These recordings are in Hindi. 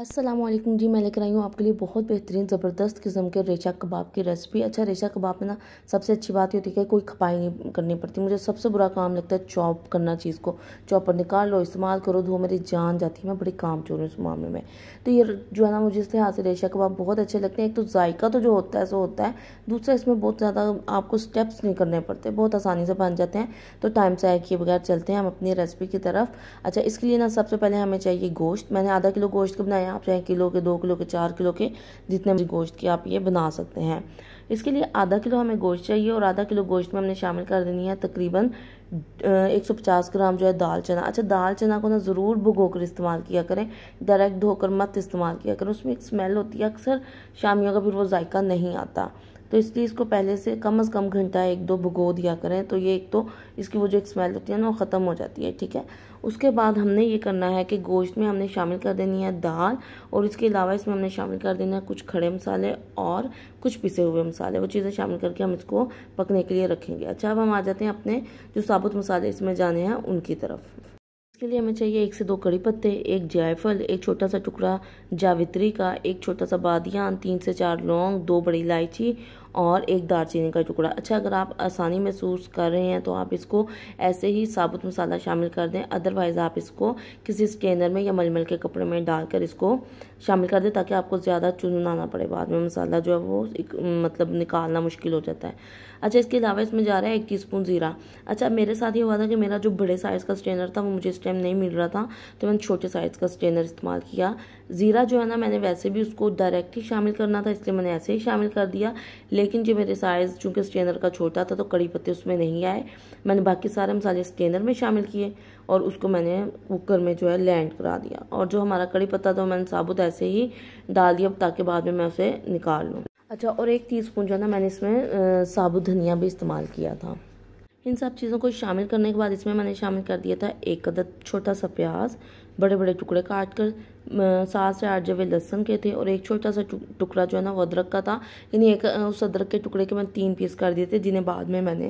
असलम जी मैं लेकर आई हूँ आपके लिए बहुत बेहतरीन ज़बरदस्त किस्म के रेशा कबाब की रेसिपी अच्छा रेशा कबाब में ना सबसे अच्छी बात ये होती है कि कोई खपाई नहीं करनी पड़ती मुझे सबसे बुरा काम लगता है चॉप करना चीज़ को चॉपर निकाल लो इस्तेमाल करो धो मेरी जान जाती है मैं बड़ी काम चोर हूँ इस मामले में तो ये जो है ना मुझे इस लिहाज से रेशा कबाब बहुत अच्छे लगते हैं एक तो जायका तो जो होता है सो होता है दूसरा इसमें बहुत ज़्यादा आपको स्टेप्स नहीं करने पड़ते बहुत आसानी से बन जाते हैं तो टाइम से आए किए बगैर चलते हैं हम अपनी रेसिपी की तरफ अच्छा इसके लिए ना सबसे पहले हमें चाहिए गोश्त मैंने आधा किलो गोश्त को बनाया हैं आप चाहे किलो के दो किलो के चार किलो के जितने गोश्त की आप ये बना सकते हैं इसके लिए आधा किलो हमें गोश्त चाहिए और आधा किलो गोश्त में हमने शामिल कर देनी है तकरीबन 150 ग्राम जो है दाल चना अच्छा दाल चना को ना ज़रूर भुगो कर इस्तेमाल किया करें डायरेक्ट धोकर मत इस्तेमाल किया करें उसमें एक स्मेल होती है अक्सर शामियों का फिर वो जायका नहीं आता तो इसलिए इसको पहले से कम अज़ कम घंटा एक दो भुगो दिया करें तो ये एक तो इसकी वो जो एक स्मेल होती है ना वो ख़त्म हो जाती है ठीक है उसके बाद हमने ये करना है कि गोश्त में हमने शामिल कर देनी है दाल और इसके अलावा इसमें हमने शामिल कर देना है कुछ खड़े मसाले और कुछ पिसे हुए मसाले वो चीज़ें शामिल करके हम इसको पकने के लिए रखेंगे अच्छा अब हम आ जाते हैं अपने जो साबुत मसाले इसमें जाने हैं उनकी तरफ इसके लिए हमें चाहिए एक से दो कड़ी पत्ते एक जायफल एक छोटा सा टुकड़ा जावित्री का एक छोटा सा बादियान तीन से चार लौंग दो बड़ी इलायची और एक दालचीनी का टुकड़ा अच्छा अगर आप आसानी महसूस कर रहे हैं तो आप इसको ऐसे ही साबुत मसाला शामिल कर दें अदरवाइज़ आप इसको किसी स्ट्रेनर में या मलमल के कपड़े में डालकर इसको शामिल कर दें ताकि आपको ज़्यादा चुनना ना पड़े बाद में मसाला जो है वो एक, मतलब निकालना मुश्किल हो जाता है अच्छा इसके अलावा इसमें जा रहा है एक टी स्पून ज़ीरा अच्छा मेरे साथ ये हुआ था कि मेरा जो बड़े साइज़ का स्ट्रेनर था वो मुझे इस टाइम नहीं मिल रहा था तो मैंने छोटे साइज़ का स्ट्रेनर इस्तेमाल किया ज़ीरा जो है ना मैंने वैसे भी उसको डायरेक्ट ही शामिल करना था इसलिए मैंने ऐसे ही शामिल कर दिया लेकिन जो मेरे साइज़ चूँकि स्ट्रेनर का छोटा था तो कड़ी पत्ते उसमें नहीं आए मैंने बाकी सारे मसाले स्ट्रेनर में शामिल किए और उसको मैंने कुकर में जो है लैंड करा दिया और जो हमारा कड़ी पत्ता था मैंने साबुत ऐसे ही डाल दिया ताकि बाद में मैं उसे निकाल लूँ अच्छा और एक टी स्पून जो है ना मैंने इसमें साबुत धनिया भी इस्तेमाल किया था इन सब चीज़ों को शामिल करने के बाद इसमें मैंने शामिल कर दिया था एक अदद छोटा सा प्याज बड़े बड़े टुकड़े काट कर सात से आठ जवे लहसन के थे और एक छोटा सा टुकड़ा जो है ना वो अदरक का था यानी एक उस अदरक के टुकड़े के मैंने तीन पीस कर दिए थे जिन्हें बाद में मैंने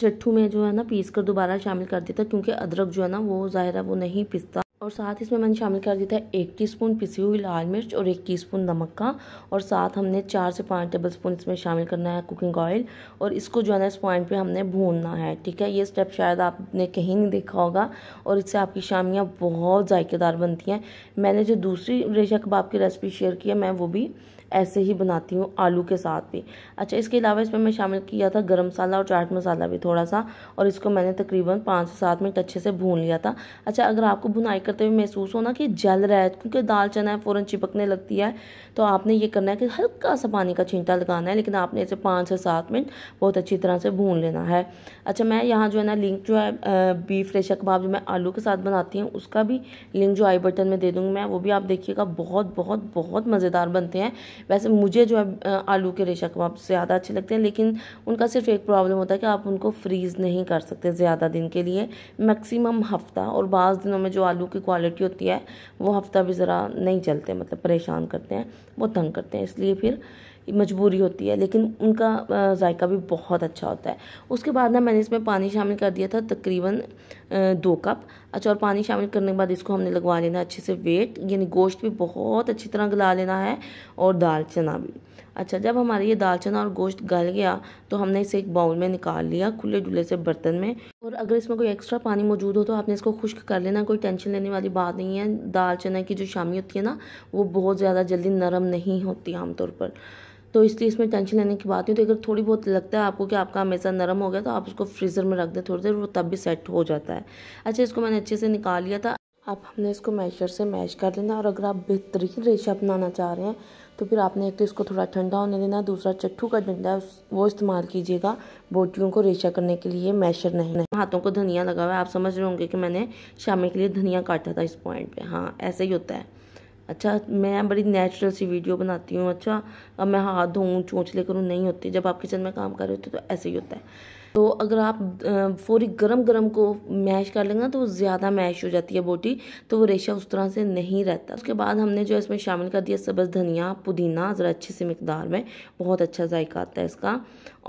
चट्ठू में जो है ना पीस कर दोबारा शामिल कर देता क्योंकि अदरक जो है ना वो ज़ाहिर है वो नहीं पिसता और साथ इसमें मैंने शामिल कर दिया था एक टीस्पून पिसी हुई लाल मिर्च और एक टीस्पून नमक का और साथ हमने चार से पाँच टेबल स्पून इसमें शामिल करना है कुकिंग ऑयल और इसको जो है ना इस पॉइंट पे हमने भूनना है ठीक है ये स्टेप शायद आपने कहीं नहीं देखा होगा और इससे आपकी शामियाँ बहुत जायकेदार बनती हैं मैंने जो दूसरी रेशा कबाब की रेसिपी शेयर की है मैं वो भी ऐसे ही बनाती हूँ आलू के साथ भी अच्छा इसके अलावा इसमें मैं शामिल किया था गरम मसाला और चाट मसाला भी थोड़ा सा और इसको मैंने तकरीबन पाँच से सात मिनट अच्छे से भून लिया था अच्छा अगर आपको भुनाई करते हुए महसूस हो ना कि जल रहा है क्योंकि दाल चना है फ़ौरन चिपकने लगती है तो आपने ये करना है कि हल्का सा पानी का छींटा लगाना है लेकिन आपने इसे पाँच से सात मिनट बहुत अच्छी तरह से भून लेना है अच्छा मैं यहाँ जो है ना लिंक जो है बीफ रेशा कबाब जो मैं आलू के साथ बनाती हूँ उसका भी लिंक जो आई बटन में दे दूँगी मैं वो भी आप देखिएगा बहुत बहुत बहुत मज़ेदार बनते हैं वैसे मुझे जो है आलू के रेशा कबाब ज़्यादा अच्छे लगते हैं लेकिन उनका सिर्फ एक प्रॉब्लम होता है कि आप उनको फ्रीज़ नहीं कर सकते ज़्यादा दिन के लिए मैक्सिमम हफ्ता और बाज़ दिनों में जो आलू की क्वालिटी होती है वो हफ्ता भी ज़रा नहीं चलते मतलब परेशान करते हैं वो तंग करते हैं इसलिए फिर मजबूरी होती है लेकिन उनका जायका भी बहुत अच्छा होता है उसके बाद ना मैंने इसमें पानी शामिल कर दिया था तकरीबन दो कप अच्छा और पानी शामिल करने के बाद इसको हमने लगवा लेना अच्छे से वेट यानी गोश्त भी बहुत अच्छी तरह गला लेना है और दाल चना भी अच्छा जब हमारे ये दाल चना और गोश्त गल गया तो हमने इसे एक बाउल में निकाल लिया खुले डुले से बर्तन में और अगर इसमें कोई एक्स्ट्रा पानी मौजूद हो तो आपने इसको खुश्क कर लेना कोई टेंशन लेने वाली बात नहीं है दाल चना की जो शामी होती है ना वो बहुत ज़्यादा जल्दी नरम नहीं होती आमतौर पर तो इसलिए इसमें टेंशन लेने की बात नहीं तो अगर थोड़ी बहुत लगता है आपको कि आपका हमेशा नरम हो गया तो आप उसको फ्रीज़र में रख दें थोड़ी देर वो तब भी सेट हो जाता है अच्छा इसको मैंने अच्छे से निकाल लिया था अब हमने इसको मैशर से मैश कर लेना और अगर आप बेहतरीन रेशा अपनाना चाह रहे हैं तो फिर आपने एक तो इसको थोड़ा ठंडा होने देना दूसरा चट्टू का डंडा वो इस्तेमाल कीजिएगा बोटियों को रेशा करने के लिए मैशर नहीं, नहीं। हाथों को धनिया लगा हुआ है आप समझ रहे होंगे कि मैंने शामी के लिए धनिया काटा था इस पॉइंट पर हाँ ऐसे ही होता है अच्छा मैं बड़ी नेचुरल सी वीडियो बनाती हूँ अच्छा अब मैं हाथ धोऊँ चोंचले करूँ नहीं होती जब आप किचन में काम कर रहे होते तो ऐसे ही होता है तो अगर आप फौरी गरम गरम को मैश कर लेंगे तो वो ज़्यादा मैश हो जाती है बोटी तो वो रेशा उस तरह से नहीं रहता उसके बाद हमने जो इसमें शामिल कर दिया सब्ज़ धनिया पुदीना ज़रा अच्छे से मकदार में बहुत अच्छा जायका आता है इसका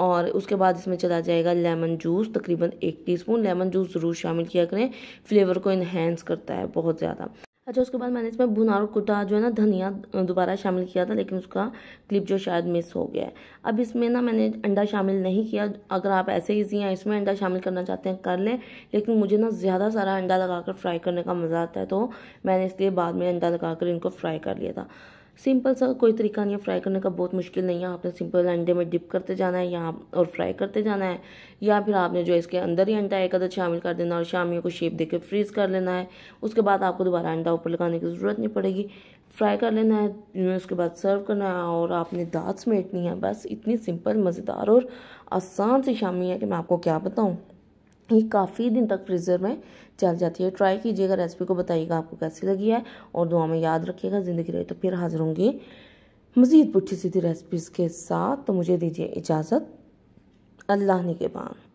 और उसके बाद इसमें चला जाएगा लेमन जूस तकरीबन एक स्पून लेमन जूस ज़रूर शामिल किया करें फ्लेवर को इन्हेंस करता है बहुत ज़्यादा अच्छा उसके बाद मैंने इसमें भुना और कुटा जो है ना धनिया दोबारा शामिल किया था लेकिन उसका क्लिप जो शायद मिस हो गया है अब इसमें ना मैंने अंडा शामिल नहीं किया अगर आप ऐसे ही हैं इसमें अंडा शामिल करना चाहते हैं कर लें लेकिन मुझे ना ज़्यादा सारा अंडा लगाकर फ्राई करने का मज़ा आता है तो मैंने इसलिए बाद में अंडा लगा इनको फ्राई कर लिया था सिंपल सा कोई तरीका नहीं है फ्राई करने का बहुत मुश्किल नहीं है आपने सिंपल अंडे में डिप करते जाना है या और फ्राई करते जाना है या फिर आपने जो इसके अंदर ही अंडा एक अदर शामिल कर देना और शामियों को शेप देकर फ्रीज़ कर लेना है उसके बाद आपको दोबारा अंडा ऊपर लगाने की ज़रूरत नहीं पड़ेगी फ्राई कर लेना है उसके बाद सर्व करना है और आपने दाँत समेटनी है बस इतनी सिंपल मज़ेदार और आसान सी शामी है कि मैं आपको क्या बताऊँ ये काफ़ी दिन तक फ्रीज़र में चल जाती है ट्राई कीजिएगा रेसिपी को बताइएगा आपको कैसी लगी है और दुआ में याद रखिएगा ज़िंदगी रहे तो फिर हाजिर होंगी मज़ीद पुठी सीधी रेसिपीज़ के साथ तो मुझे दीजिए इजाज़त अल्लाह ने के बाद